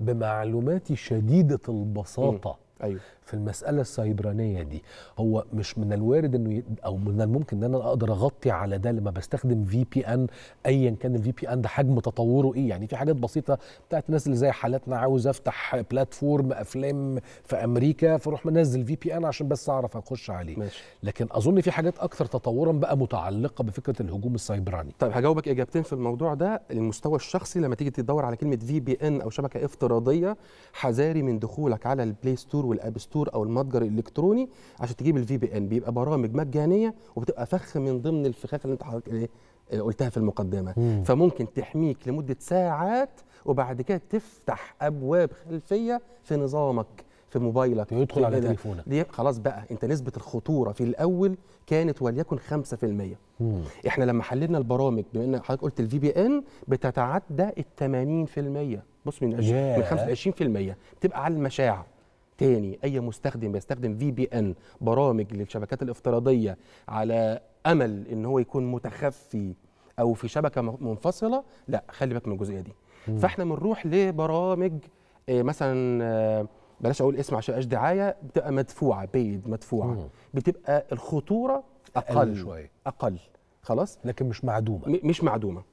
بمعلومات شديده البساطه م. ايوه في المساله السيبرانيه دي هو مش من الوارد انه ي... او من الممكن ان انا اقدر اغطي على ده لما بستخدم في بي ان ايا كان الفي بي ان ده حجم تطوره ايه يعني في حاجات بسيطه بتاعت الناس اللي زي حالاتنا عاوز افتح بلاتفورم افلام في امريكا فاروح منزل في بي ان عشان بس اعرف اخش عليه ماشي. لكن اظن في حاجات اكثر تطورا بقى متعلقه بفكره الهجوم السيبراني طيب هجاوبك اجابتين في الموضوع ده المستوى الشخصي لما تيجي تدور على كلمه في بي ان او شبكه افتراضيه حذاري من دخولك على البلاي ستور والاب ستور او المتجر الالكتروني عشان تجيب الفي بي ان بيبقى برامج مجانيه وبتبقى فخ من ضمن الفخاخ اللي انت حضرتك ايه اه، قلتها في المقدمه مم. فممكن تحميك لمده ساعات وبعد كده تفتح ابواب خلفيه في نظامك في موبايلك يدخل على تليفونك دي خلاص بقى انت نسبه الخطوره في الاول كانت وليكن 5% مم. احنا لما حللنا البرامج بما ان حضرتك قلت الفي بي ان بتتعدى ال 80% بص من yeah. من 25% بتبقى على المشاع تاني اي مستخدم بيستخدم في بي ان برامج للشبكات الافتراضيه على امل ان هو يكون متخفي او في شبكه منفصله لا خلي بالك من الجزئيه دي مم. فاحنا بنروح لبرامج آه، مثلا آه، بلاش اقول اسم عشان اش دعايه بتبقى مدفوعه بيد مدفوعه مم. بتبقى الخطوره اقل شويه اقل خلاص لكن مش معدومه مش معدومه